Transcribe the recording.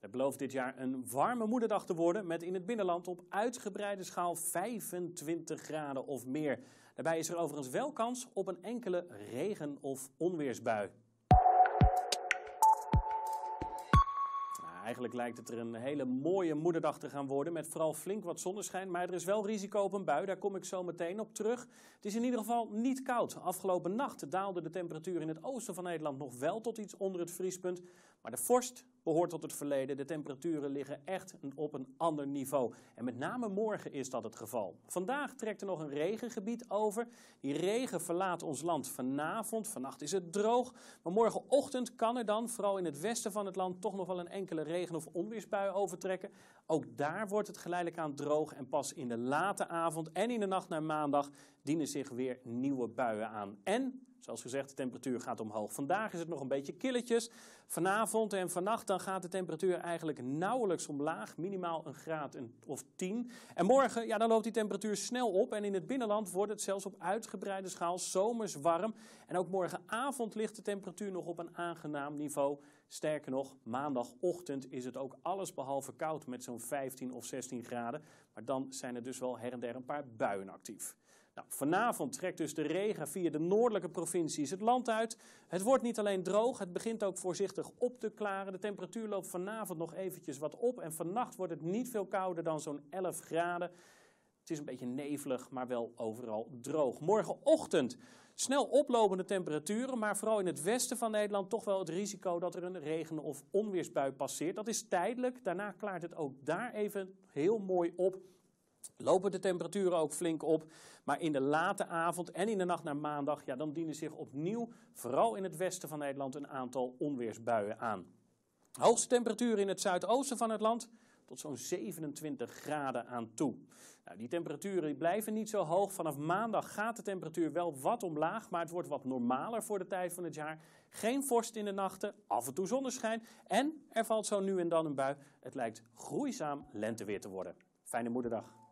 Het belooft dit jaar een warme moederdag te worden met in het binnenland op uitgebreide schaal 25 graden of meer. Daarbij is er overigens wel kans op een enkele regen- of onweersbui. Eigenlijk lijkt het er een hele mooie moederdag te gaan worden met vooral flink wat zonneschijn. Maar er is wel risico op een bui, daar kom ik zo meteen op terug. Het is in ieder geval niet koud. Afgelopen nacht daalde de temperatuur in het oosten van Nederland nog wel tot iets onder het vriespunt. Maar de vorst behoort tot het verleden. De temperaturen liggen echt op een ander niveau. En met name morgen is dat het geval. Vandaag trekt er nog een regengebied over. Die regen verlaat ons land vanavond. Vannacht is het droog. Maar morgenochtend kan er dan, vooral in het westen van het land, toch nog wel een enkele regen of onweersbui overtrekken. Ook daar wordt het geleidelijk aan droog en pas in de late avond en in de nacht naar maandag dienen zich weer nieuwe buien aan. En Zoals gezegd, de temperatuur gaat omhoog. Vandaag is het nog een beetje killetjes. Vanavond en vannacht dan gaat de temperatuur eigenlijk nauwelijks omlaag. Minimaal een graad of 10. En morgen, ja, dan loopt die temperatuur snel op. En in het binnenland wordt het zelfs op uitgebreide schaal zomers warm. En ook morgenavond ligt de temperatuur nog op een aangenaam niveau. Sterker nog, maandagochtend is het ook allesbehalve koud met zo'n 15 of 16 graden. Maar dan zijn er dus wel her en der een paar buien actief. Nou, vanavond trekt dus de regen via de noordelijke provincies het land uit. Het wordt niet alleen droog, het begint ook voorzichtig op te klaren. De temperatuur loopt vanavond nog eventjes wat op en vannacht wordt het niet veel kouder dan zo'n 11 graden. Het is een beetje nevelig, maar wel overal droog. Morgenochtend snel oplopende temperaturen, maar vooral in het westen van Nederland toch wel het risico dat er een regen- of onweersbui passeert. Dat is tijdelijk. Daarna klaart het ook daar even heel mooi op lopen de temperaturen ook flink op. Maar in de late avond en in de nacht naar maandag, ja, dan dienen zich opnieuw, vooral in het westen van Nederland, een aantal onweersbuien aan. Hoogste temperaturen in het zuidoosten van het land tot zo'n 27 graden aan toe. Nou, die temperaturen blijven niet zo hoog. Vanaf maandag gaat de temperatuur wel wat omlaag, maar het wordt wat normaler voor de tijd van het jaar. Geen vorst in de nachten, af en toe zonneschijn en er valt zo nu en dan een bui. Het lijkt groeizaam lenteweer te worden. Fijne moederdag.